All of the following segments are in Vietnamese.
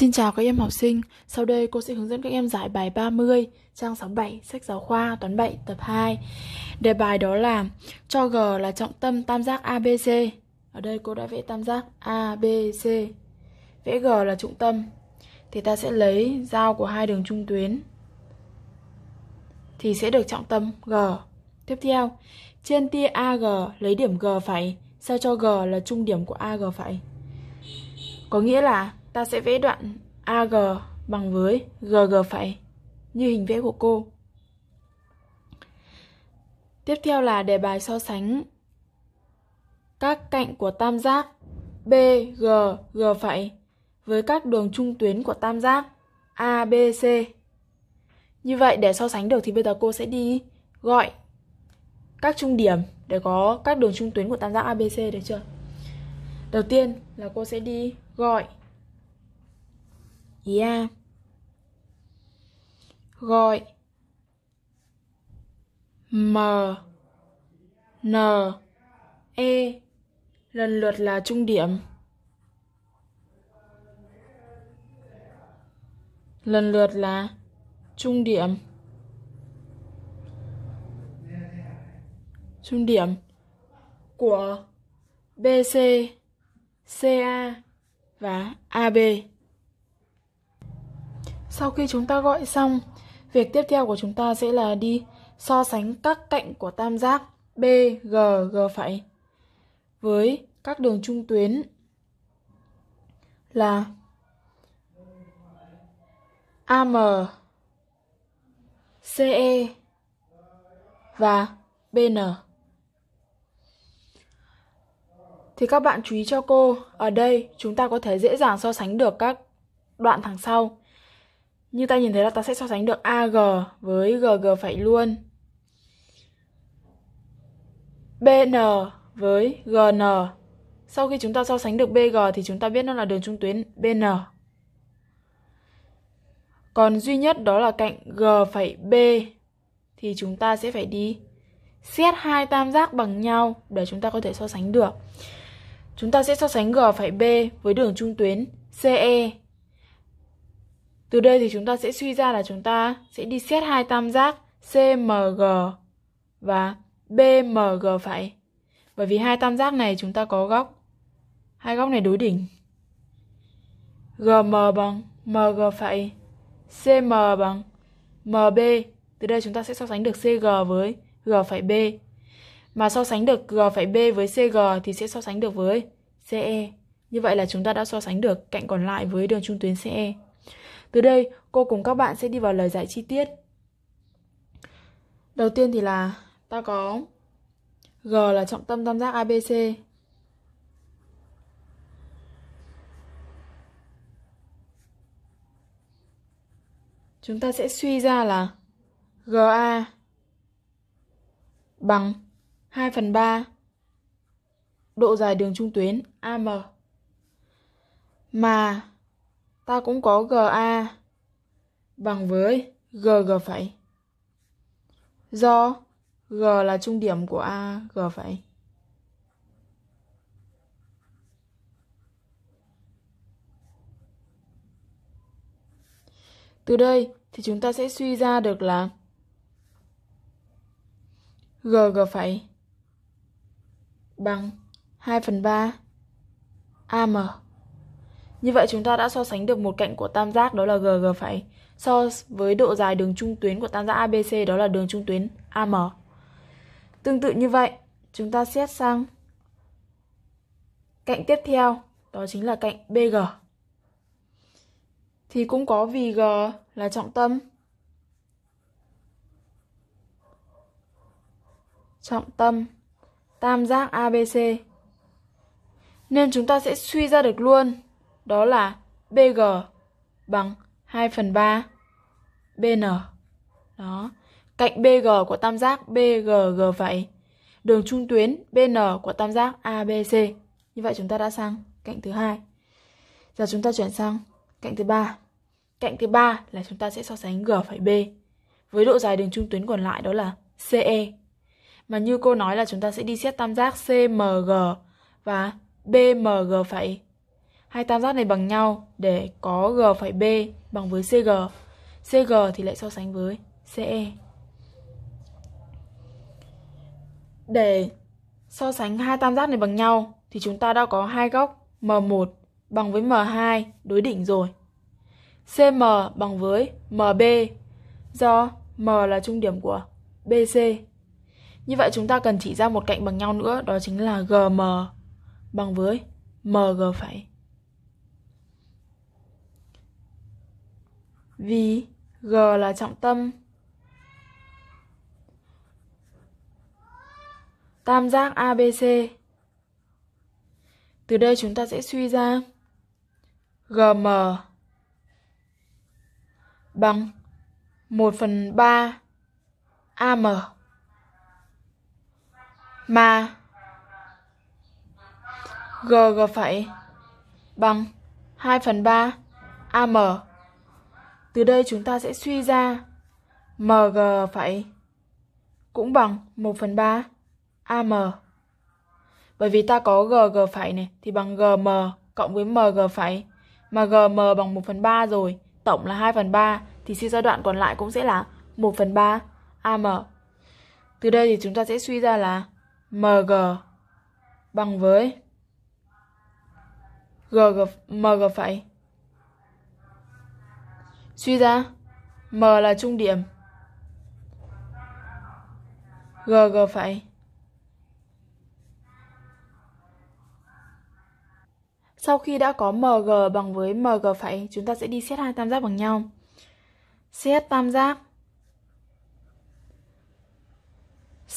Xin chào các em học sinh, sau đây cô sẽ hướng dẫn các em giải bài 30, trang 67, sách giáo khoa, toán 7, tập 2. Đề bài đó là cho G là trọng tâm tam giác ABC. Ở đây cô đã vẽ tam giác ABC. Vẽ G là trọng tâm. Thì ta sẽ lấy giao của hai đường trung tuyến. Thì sẽ được trọng tâm G. Tiếp theo, trên tia AG lấy điểm G phải sao cho G là trung điểm của AG phải. Có nghĩa là ta sẽ vẽ đoạn AG bằng với GG phẩy như hình vẽ của cô. Tiếp theo là đề bài so sánh các cạnh của tam giác BGG' phẩy với các đường trung tuyến của tam giác ABC. Như vậy để so sánh được thì bây giờ cô sẽ đi gọi các trung điểm để có các đường trung tuyến của tam giác ABC được chưa? Đầu tiên là cô sẽ đi gọi Yeah. Dạ. Gọi. M. N. E. Lần lượt là trung điểm. Lần lượt là trung điểm. Trung điểm của BC, CA và AB. Sau khi chúng ta gọi xong, việc tiếp theo của chúng ta sẽ là đi so sánh các cạnh của tam giác BG, G phải với các đường trung tuyến là AM, CE và BN. Thì các bạn chú ý cho cô, ở đây chúng ta có thể dễ dàng so sánh được các đoạn thẳng sau như ta nhìn thấy là ta sẽ so sánh được AG với GG phải luôn. BN với GN. Sau khi chúng ta so sánh được BG thì chúng ta biết nó là đường trung tuyến BN. Còn duy nhất đó là cạnh G phải B thì chúng ta sẽ phải đi xét hai tam giác bằng nhau để chúng ta có thể so sánh được. Chúng ta sẽ so sánh G phải B với đường trung tuyến CE từ đây thì chúng ta sẽ suy ra là chúng ta sẽ đi xét hai tam giác CMG và BMG phải. Bởi vì hai tam giác này chúng ta có góc. Hai góc này đối đỉnh. GM bằng MG phải. CM bằng MB. Từ đây chúng ta sẽ so sánh được CG với G phải B. Mà so sánh được G phải B với CG thì sẽ so sánh được với CE. Như vậy là chúng ta đã so sánh được cạnh còn lại với đường trung tuyến CE. Từ đây, cô cùng các bạn sẽ đi vào lời giải chi tiết. Đầu tiên thì là ta có G là trọng tâm tam giác ABC. Chúng ta sẽ suy ra là GA bằng 2 phần 3 độ dài đường trung tuyến AM mà ta cũng có GA bằng với GG phẩy. Do G là trung điểm của A, G phẩy. Từ đây thì chúng ta sẽ suy ra được là G G phẩy bằng 2 phần 3 AM. Như vậy chúng ta đã so sánh được một cạnh của tam giác đó là GG phải so với độ dài đường trung tuyến của tam giác ABC đó là đường trung tuyến AM. Tương tự như vậy, chúng ta xét sang cạnh tiếp theo, đó chính là cạnh BG. Thì cũng có vì G là trọng tâm. Trọng tâm tam giác ABC. Nên chúng ta sẽ suy ra được luôn đó là BG bằng 2 phần 3 BN. Đó. Cạnh BG của tam giác BGG vậy. Đường trung tuyến BN của tam giác ABC. Như vậy chúng ta đã sang cạnh thứ hai. Giờ chúng ta chuyển sang cạnh thứ ba. Cạnh thứ ba là chúng ta sẽ so sánh G phải B với độ dài đường trung tuyến còn lại đó là CE. Mà như cô nói là chúng ta sẽ đi xét tam giác CMG và BMG phải Hai tam giác này bằng nhau để có G phải B bằng với CG. CG thì lại so sánh với CE. Để so sánh hai tam giác này bằng nhau thì chúng ta đã có hai góc M1 bằng với M2 đối đỉnh rồi. CM bằng với MB do M là trung điểm của BC. Như vậy chúng ta cần chỉ ra một cạnh bằng nhau nữa, đó chính là GM bằng với MG phải vì G là trọng tâm. Tam giác ABC. Từ đây chúng ta sẽ suy ra GM bằng 1 phần 3 AM mà GG phải bằng 2 phần 3 AM. Từ đây chúng ta sẽ suy ra MG phải cũng bằng 1 phần 3 AM. Bởi vì ta có GG phải này thì bằng GM cộng với MG phải. Mà GM bằng 1 phần 3 rồi, tổng là 2 phần 3 thì suy giai đoạn còn lại cũng sẽ là 1 phần 3 AM. Từ đây thì chúng ta sẽ suy ra là MG bằng với GG, MG phải Suy ra, M là trung điểm. G G phải. Sau khi đã có MG bằng với MG phải, chúng ta sẽ đi xét hai tam giác bằng nhau. Xét tam giác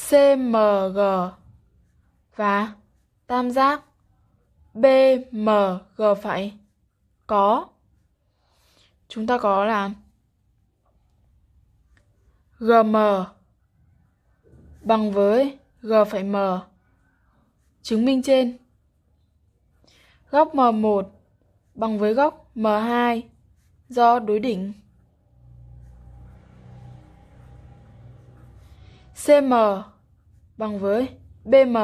CMG và tam giác BMG phải có chúng ta có là gm bằng với g phải m chứng minh trên. Góc M1 bằng với góc M2 do đối đỉnh. CM bằng với BM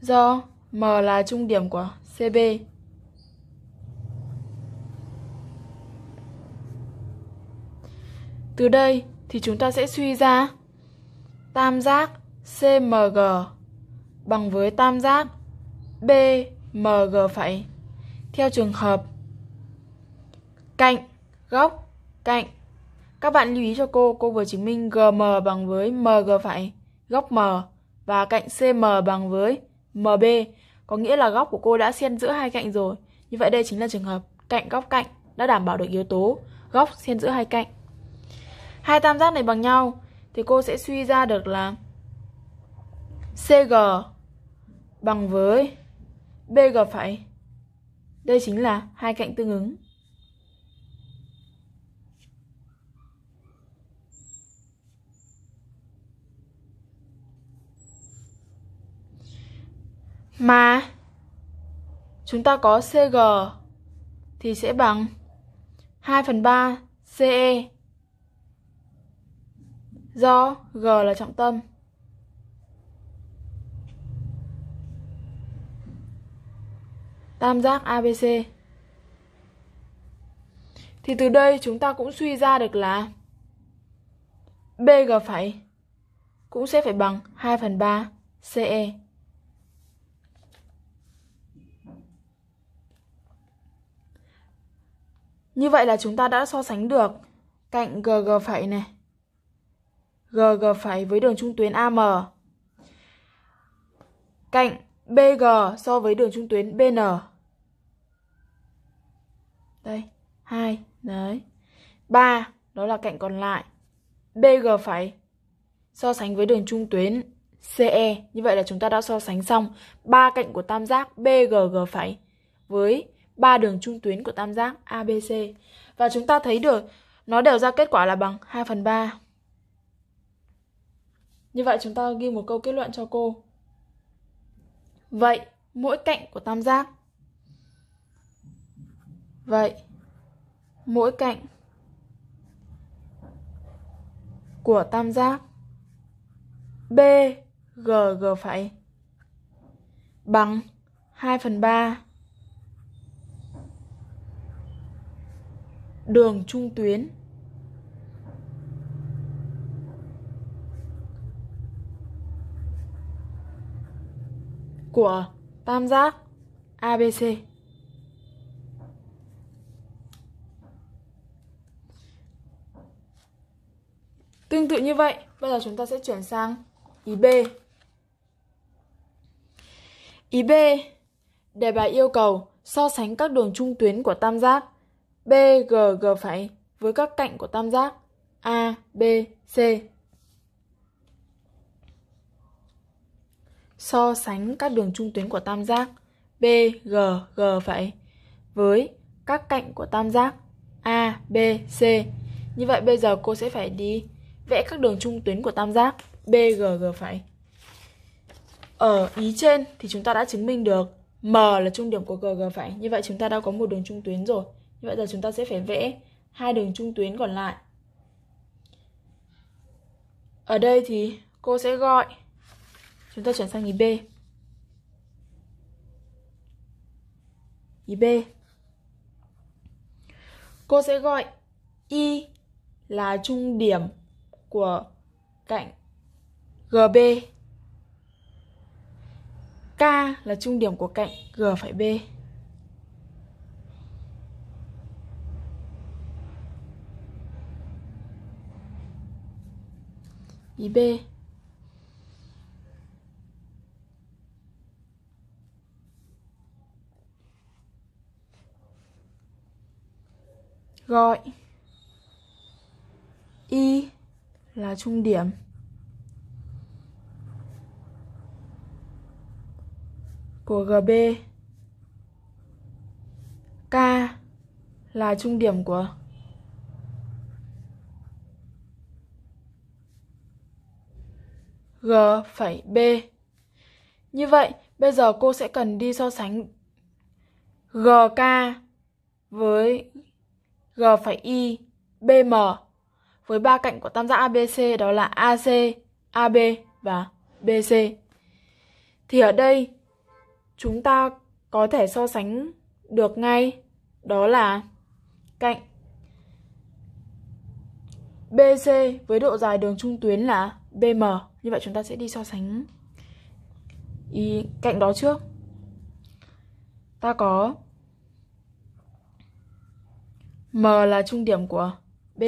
do M là trung điểm của CB. Từ đây thì chúng ta sẽ suy ra tam giác CMG bằng với tam giác BMG phải theo trường hợp cạnh, góc, cạnh. Các bạn lưu ý cho cô, cô vừa chứng minh GM bằng với MG phải góc M và cạnh CM bằng với MB, có nghĩa là góc của cô đã xen giữa hai cạnh rồi. Như vậy đây chính là trường hợp cạnh góc cạnh đã đảm bảo được yếu tố góc xen giữa hai cạnh hai tam giác này bằng nhau thì cô sẽ suy ra được là CG bằng với BG phải. Đây chính là hai cạnh tương ứng. Mà chúng ta có CG thì sẽ bằng 2 phần 3 CE do G là trọng tâm. Tam giác ABC. Thì từ đây chúng ta cũng suy ra được là BG phải cũng sẽ phải bằng 2 phần 3 CE. Như vậy là chúng ta đã so sánh được cạnh GG phẩy này GG phải với đường trung tuyến AM. Cạnh BG so với đường trung tuyến BN. Đây, 2, đấy. 3, đó là cạnh còn lại. BG phải so sánh với đường trung tuyến CE. Như vậy là chúng ta đã so sánh xong ba cạnh của tam giác BGG phải với ba đường trung tuyến của tam giác ABC. Và chúng ta thấy được nó đều ra kết quả là bằng 2 phần 3. Như vậy chúng ta ghi một câu kết luận cho cô. Vậy, mỗi cạnh của tam giác. Vậy, mỗi cạnh của tam giác BGG phải bằng 2 phần 3 đường trung tuyến của tam giác ABC. Tương tự như vậy, bây giờ chúng ta sẽ chuyển sang ý B. Ý B, đề bài yêu cầu so sánh các đường trung tuyến của tam giác BGG' với các cạnh của tam giác ABC. so sánh các đường trung tuyến của tam giác B, G, G vậy với các cạnh của tam giác A, B, C. Như vậy bây giờ cô sẽ phải đi vẽ các đường trung tuyến của tam giác B, G, G phải. Ở ý trên thì chúng ta đã chứng minh được M là trung điểm của G, G phải. Như vậy chúng ta đã có một đường trung tuyến rồi. Như vậy giờ chúng ta sẽ phải vẽ hai đường trung tuyến còn lại. Ở đây thì cô sẽ gọi Chúng ta chuyển sang ý B. Ý B. Cô sẽ gọi Y là trung điểm của cạnh GB. K là trung điểm của cạnh G phải B. Ý B. gọi y là trung điểm của gb k là trung điểm của g phẩy b như vậy bây giờ cô sẽ cần đi so sánh gk với G phải Y, BM với ba cạnh của tam giác ABC đó là AC, AB và BC. Thì ở đây chúng ta có thể so sánh được ngay đó là cạnh BC với độ dài đường trung tuyến là BM. Như vậy chúng ta sẽ đi so sánh ý cạnh đó trước. Ta có M là trung điểm của BC.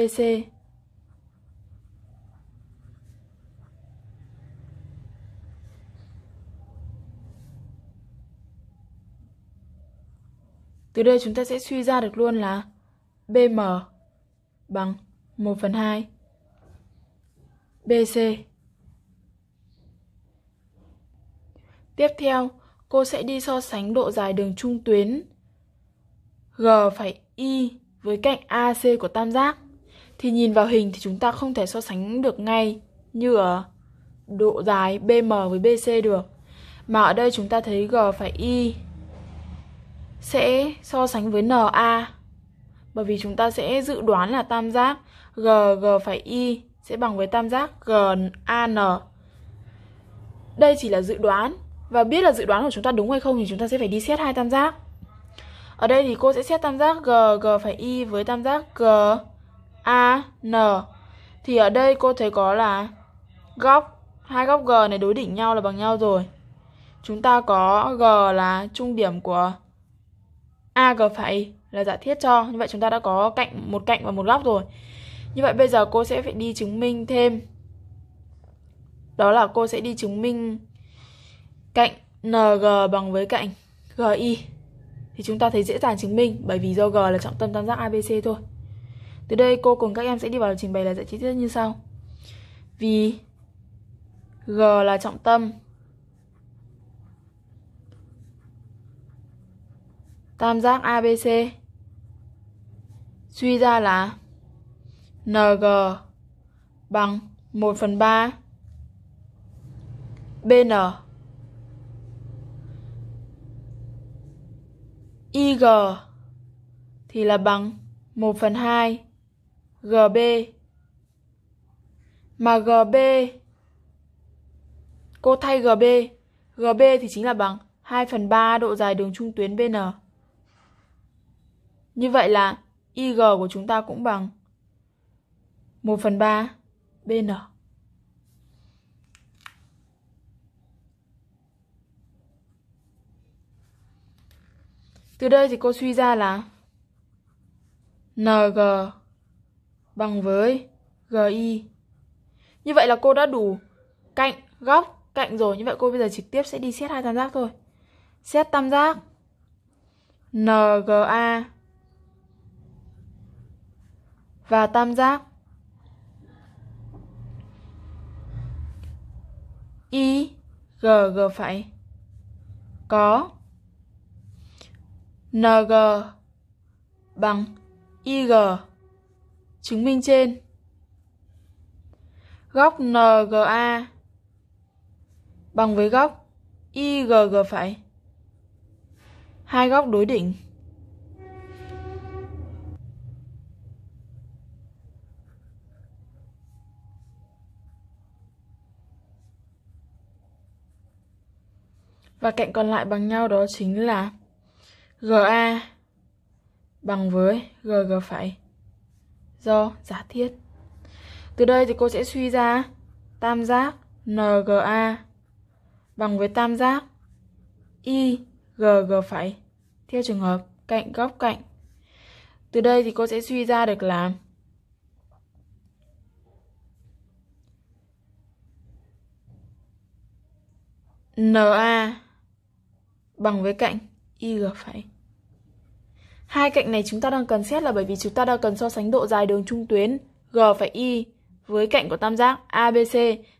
Từ đây chúng ta sẽ suy ra được luôn là BM bằng 1 phần 2 BC. Tiếp theo, cô sẽ đi so sánh độ dài đường trung tuyến G phải Y với cạnh AC của tam giác thì nhìn vào hình thì chúng ta không thể so sánh được ngay như ở độ dài BM với BC được. Mà ở đây chúng ta thấy G phải Y sẽ so sánh với NA bởi vì chúng ta sẽ dự đoán là tam giác G G phải Y sẽ bằng với tam giác N Đây chỉ là dự đoán và biết là dự đoán của chúng ta đúng hay không thì chúng ta sẽ phải đi xét hai tam giác. Ở đây thì cô sẽ xét tam giác G, G phải Y với tam giác G, A, N. Thì ở đây cô thấy có là góc, hai góc G này đối đỉnh nhau là bằng nhau rồi. Chúng ta có G là trung điểm của A G phải là giả thiết cho. Như vậy chúng ta đã có cạnh một cạnh và một góc rồi. Như vậy bây giờ cô sẽ phải đi chứng minh thêm. Đó là cô sẽ đi chứng minh cạnh NG bằng với cạnh GI thì chúng ta thấy dễ dàng chứng minh bởi vì do G là trọng tâm tam giác ABC thôi. Từ đây cô cùng các em sẽ đi vào trình bày là giải chi tiết như sau. Vì G là trọng tâm tam giác ABC suy ra là NG bằng 1 phần 3 BN IG thì là bằng 1 phần 2 GB. Mà GB, cô thay GB, GB thì chính là bằng 2 phần 3 độ dài đường trung tuyến BN. Như vậy là IG của chúng ta cũng bằng 1 phần 3 BN. Từ đây thì cô suy ra là NG bằng với GI. Như vậy là cô đã đủ cạnh, góc, cạnh rồi. Như vậy cô bây giờ trực tiếp sẽ đi xét hai tam giác thôi. Xét tam giác NGA và tam giác IGG phải có NG bằng IG. Chứng minh trên. Góc NGA bằng với góc IGG phải. Hai góc đối đỉnh. Và cạnh còn lại bằng nhau đó chính là GA bằng với GG phẩy do giả thiết. Từ đây thì cô sẽ suy ra tam giác NGA bằng với tam giác IGG phẩy theo trường hợp cạnh góc cạnh. Từ đây thì cô sẽ suy ra được là NA bằng với cạnh y gặp phải Hai cạnh này chúng ta đang cần xét là bởi vì chúng ta đang cần so sánh độ dài đường trung tuyến G phải Y với cạnh của tam giác ABC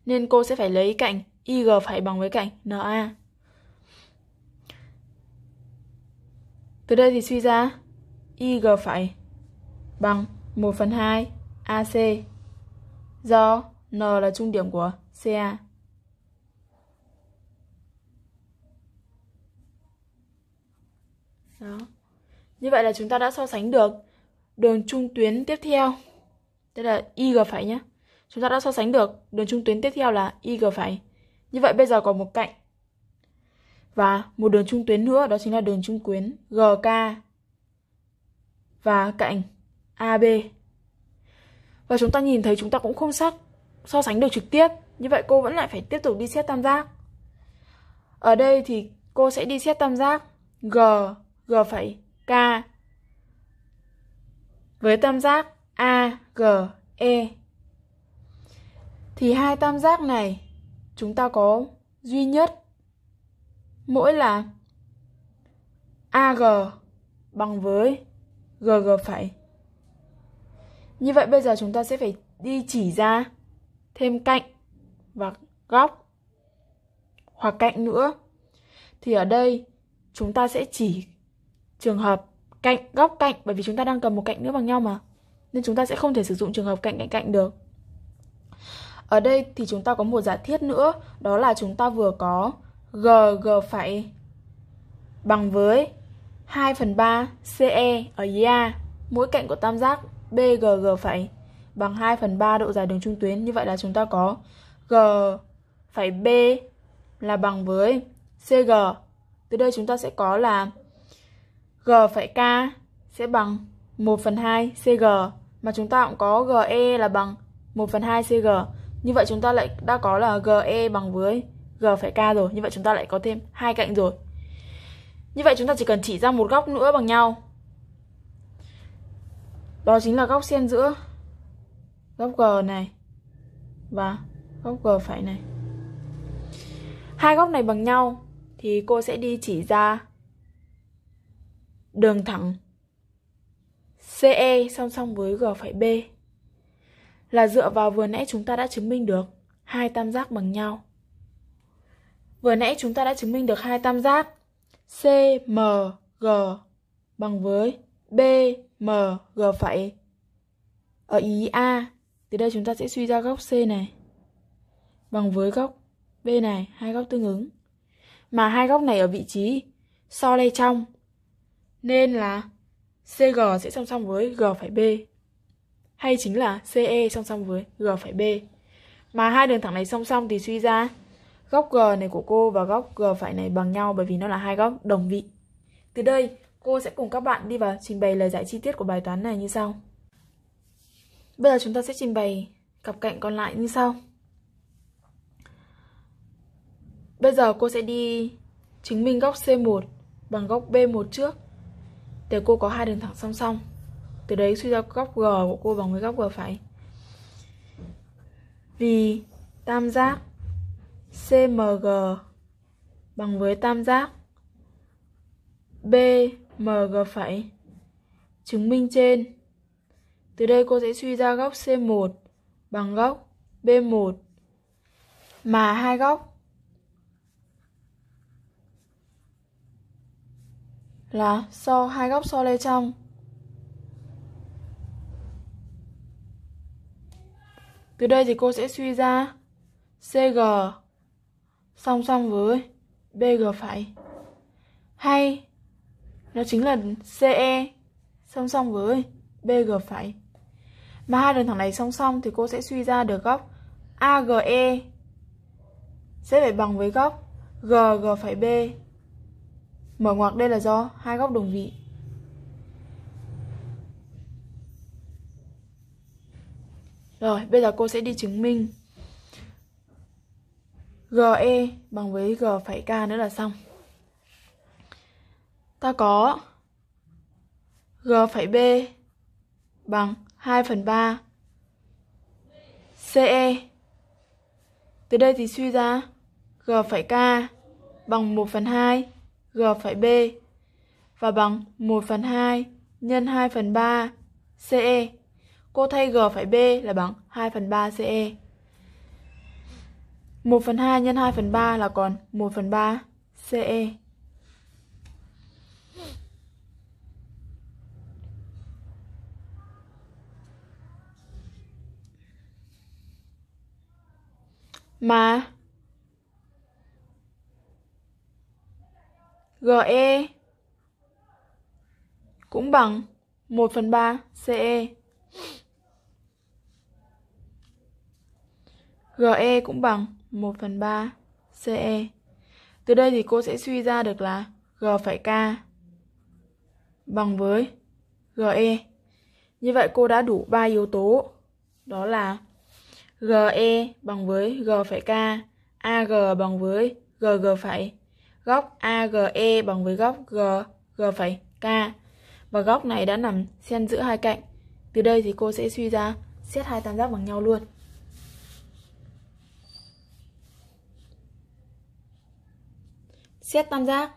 nên cô sẽ phải lấy cạnh IG phải bằng với cạnh NA. Từ đây thì suy ra IG phải bằng 1 phần 2 AC do N là trung điểm của CA. đó như vậy là chúng ta đã so sánh được đường trung tuyến tiếp theo đây là ig phải nhé chúng ta đã so sánh được đường trung tuyến tiếp theo là ig phải như vậy bây giờ còn một cạnh và một đường trung tuyến nữa đó chính là đường trung tuyến gk và cạnh ab và chúng ta nhìn thấy chúng ta cũng không xác so sánh được trực tiếp như vậy cô vẫn lại phải tiếp tục đi xét tam giác ở đây thì cô sẽ đi xét tam giác g G phẩy K với tam giác A, G, E. Thì hai tam giác này chúng ta có duy nhất mỗi là AG bằng với GG phẩy. Như vậy bây giờ chúng ta sẽ phải đi chỉ ra thêm cạnh và góc hoặc cạnh nữa. Thì ở đây chúng ta sẽ chỉ trường hợp cạnh góc cạnh bởi vì chúng ta đang cầm một cạnh nữa bằng nhau mà nên chúng ta sẽ không thể sử dụng trường hợp cạnh cạnh cạnh được ở đây thì chúng ta có một giả thiết nữa đó là chúng ta vừa có g g phải bằng với 2 phần 3 CE ở dưới A mỗi cạnh của tam giác BGG phải bằng 2 phần 3 độ dài đường trung tuyến như vậy là chúng ta có G phải B là bằng với CG từ đây chúng ta sẽ có là G phải K sẽ bằng 1 phần 2 CG mà chúng ta cũng có GE là bằng 1 phần 2 CG. Như vậy chúng ta lại đã có là GE bằng với G phải K rồi. Như vậy chúng ta lại có thêm hai cạnh rồi. Như vậy chúng ta chỉ cần chỉ ra một góc nữa bằng nhau. Đó chính là góc xen giữa góc G này và góc G phải này. Hai góc này bằng nhau thì cô sẽ đi chỉ ra đường thẳng CE song song với g phải b là dựa vào vừa nãy chúng ta đã chứng minh được hai tam giác bằng nhau. Vừa nãy chúng ta đã chứng minh được hai tam giác CMG bằng với BMG phải ở ý A. Từ đây chúng ta sẽ suy ra góc C này bằng với góc B này, hai góc tương ứng. Mà hai góc này ở vị trí so lay trong nên là CG sẽ song song với G phải B. Hay chính là CE song song với G phải B. Mà hai đường thẳng này song song thì suy ra góc G này của cô và góc G phải này bằng nhau bởi vì nó là hai góc đồng vị. Từ đây, cô sẽ cùng các bạn đi vào trình bày lời giải chi tiết của bài toán này như sau. Bây giờ chúng ta sẽ trình bày cặp cạnh còn lại như sau. Bây giờ cô sẽ đi chứng minh góc C1 bằng góc B1 trước để cô có hai đường thẳng song song. Từ đấy suy ra góc G của cô bằng với góc G phải. Vì tam giác CMG bằng với tam giác BMG phải chứng minh trên. Từ đây cô sẽ suy ra góc C1 bằng góc B1 mà hai góc là so hai góc so lê trong từ đây thì cô sẽ suy ra CG song song với BG phải hay nó chính là CE song song với BG phải mà hai đường thẳng này song song thì cô sẽ suy ra được góc AGE sẽ phải bằng với góc GG phải B Mở ngoặc đây là do hai góc đồng vị. Rồi, bây giờ cô sẽ đi chứng minh GE bằng với G phẩy K nữa là xong. Ta có G phẩy B bằng 2 phần 3 CE. Từ đây thì suy ra G phẩy K bằng 1 phần 2 G phải B và bằng 1 phần 2 nhân 2 phần 3 CE. Cô thay G phải B là bằng 2 phần 3 CE. 1 phần 2 nhân 2 phần 3 là còn 1 phần 3 CE. Mà GE cũng bằng 1 phần 3 CE. GE cũng bằng 1 phần 3 CE. Từ đây thì cô sẽ suy ra được là G phải K bằng với GE. Như vậy cô đã đủ 3 yếu tố. Đó là GE bằng với G phải K, AG bằng với GG phải góc AGE bằng với góc G, G phẩy K. Và góc này đã nằm xen giữa hai cạnh. Từ đây thì cô sẽ suy ra xét hai tam giác bằng nhau luôn. Xét tam giác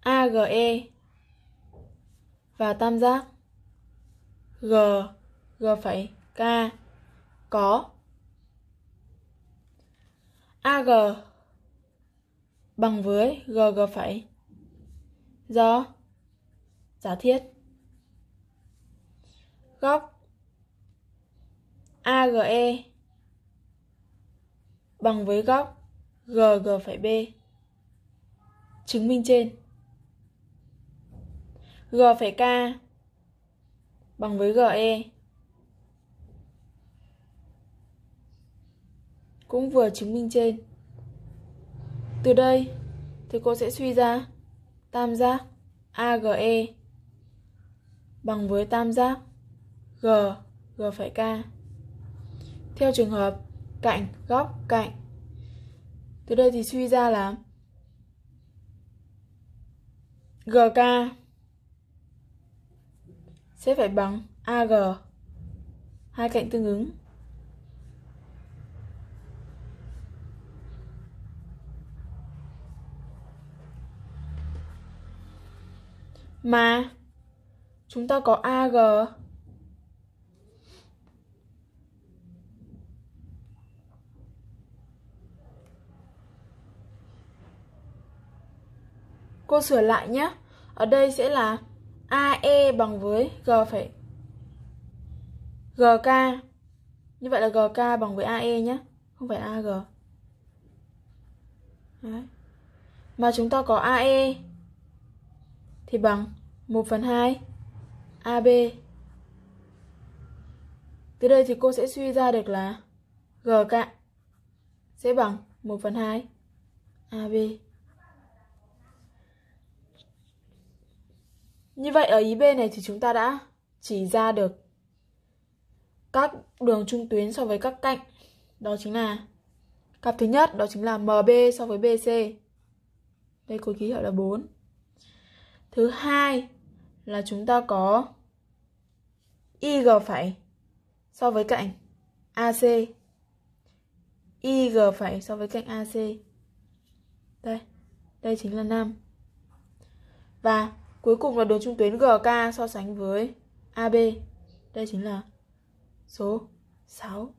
AGE và tam giác G, G phẩy K có AG bằng với GG phẩy do giả thiết góc AGE bằng với góc GG phẩy B chứng minh trên G phẩy K bằng với GE cũng vừa chứng minh trên. Từ đây, thì cô sẽ suy ra tam giác AGE bằng với tam giác G, G phải K. Theo trường hợp cạnh, góc, cạnh. Từ đây thì suy ra là GK sẽ phải bằng AG hai cạnh tương ứng mà chúng ta có AG Cô sửa lại nhé. Ở đây sẽ là AE bằng với G phải GK. Như vậy là GK bằng với AE nhé, không phải AG. Đấy. Mà chúng ta có AE thì bằng 1 phần 2 AB. Từ đây thì cô sẽ suy ra được là G cạn sẽ bằng 1 phần 2 AB. Như vậy ở ý B này thì chúng ta đã chỉ ra được các đường trung tuyến so với các cạnh. Đó chính là cặp thứ nhất, đó chính là MB so với BC. Đây cô ký hiệu là 4 thứ hai là chúng ta có IG phải so với cạnh AC. IG phải so với cạnh AC. Đây, đây chính là 5. Và cuối cùng là đường trung tuyến GK so sánh với AB. Đây chính là số 6.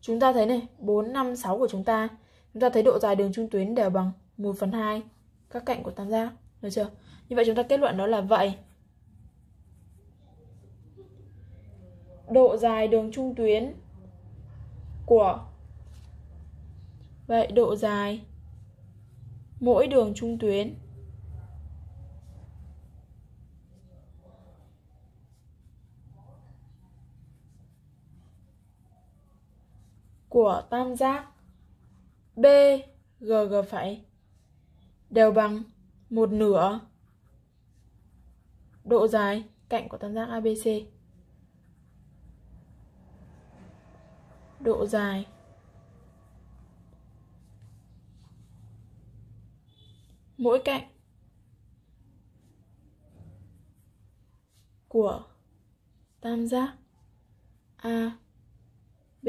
Chúng ta thấy này, 4, 5, 6 của chúng ta. Chúng ta thấy độ dài đường trung tuyến đều bằng 1 phần 2 các cạnh của tam giác. Được chưa? Như vậy chúng ta kết luận đó là vậy. Độ dài đường trung tuyến của Vậy độ dài mỗi đường trung tuyến của tam giác BGG' đều bằng một nửa độ dài cạnh của tam giác ABC độ dài mỗi cạnh của tam giác A B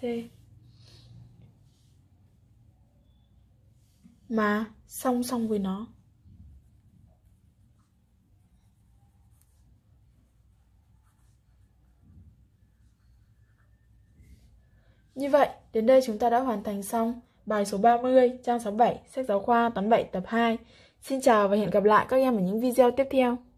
C mà song song với nó Như vậy, đến đây chúng ta đã hoàn thành xong bài số 30, trang 67, sách giáo khoa toán 7 tập 2. Xin chào và hẹn gặp lại các em ở những video tiếp theo.